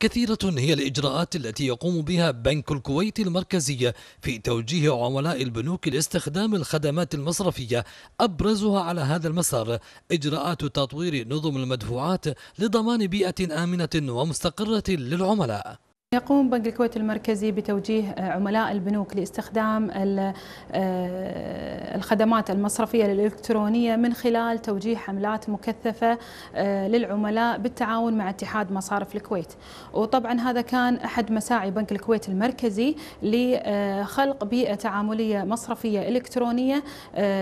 كثيرة هي الإجراءات التي يقوم بها بنك الكويت المركزي في توجيه عملاء البنوك لاستخدام الخدمات المصرفية أبرزها على هذا المسار إجراءات تطوير نظم المدفوعات لضمان بيئة آمنة ومستقرة للعملاء يقوم بنك الكويت المركزي بتوجيه آه، عملاء البنوك لاستخدام آه، الخدمات المصرفية الإلكترونية من خلال توجيه حملات مكثفة آه، للعملاء بالتعاون مع اتحاد مصارف الكويت وطبعا هذا كان أحد مساعي بنك الكويت المركزي لخلق بيئة تعاملية مصرفية إلكترونية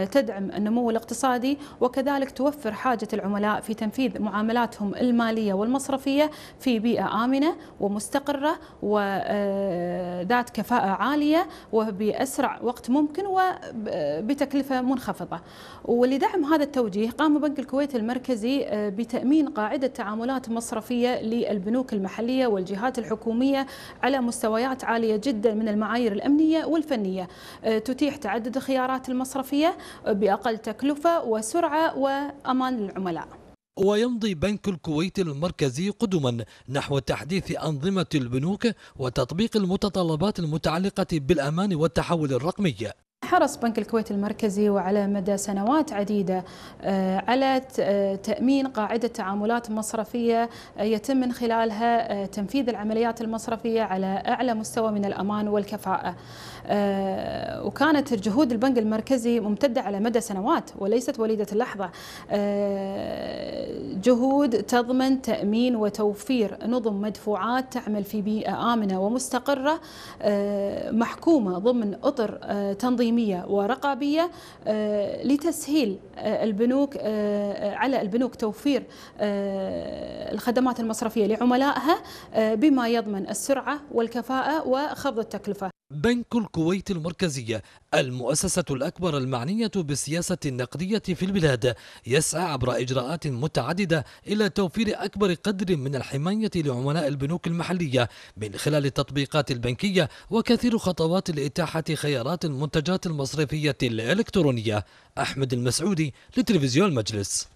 تدعم النمو الاقتصادي وكذلك توفر حاجة العملاء في تنفيذ معاملاتهم المالية والمصرفية في بيئة آمنة ومستقرة وذات آه، كفاءة عالية وبأسرع وقت ممكن وبتكلفة آه، منخفضة ولدعم هذا التوجيه قام بنك الكويت المركزي آه، بتأمين قاعدة تعاملات مصرفية للبنوك المحلية والجهات الحكومية على مستويات عالية جدا من المعايير الأمنية والفنية تتيح تعدد الخيارات المصرفية بأقل تكلفة وسرعة وأمان للعملاء ويمضي بنك الكويت المركزي قدما نحو تحديث أنظمة البنوك وتطبيق المتطلبات المتعلقة بالأمان والتحول الرقمي حرص بنك الكويت المركزي وعلى مدى سنوات عديدة آه، على آه، تأمين قاعدة تعاملات مصرفية آه، يتم من خلالها تنفيذ العمليات المصرفية على أعلى مستوى من الأمان والكفاءة وكانت جهود البنك المركزي ممتدة على مدى سنوات وليست وليدة اللحظة جهود تضمن تأمين وتوفير نظم مدفوعات تعمل في بيئة آمنة ومستقرة محكومة ضمن أطر تنظيم تعليميه ورقابيه آه، لتسهيل آه، البنوك آه، على البنوك توفير الخدمات المصرفيه لعملائها بما يضمن السرعه والكفاءه وخفض التكلفه بنك الكويت المركزي المؤسسة الأكبر المعنية بالسياسة النقدية في البلاد يسعى عبر إجراءات متعددة إلى توفير أكبر قدر من الحماية لعملاء البنوك المحلية من خلال التطبيقات البنكية وكثير خطوات لإتاحة خيارات المنتجات المصرفية الإلكترونية أحمد المسعودي لتلفزيون المجلس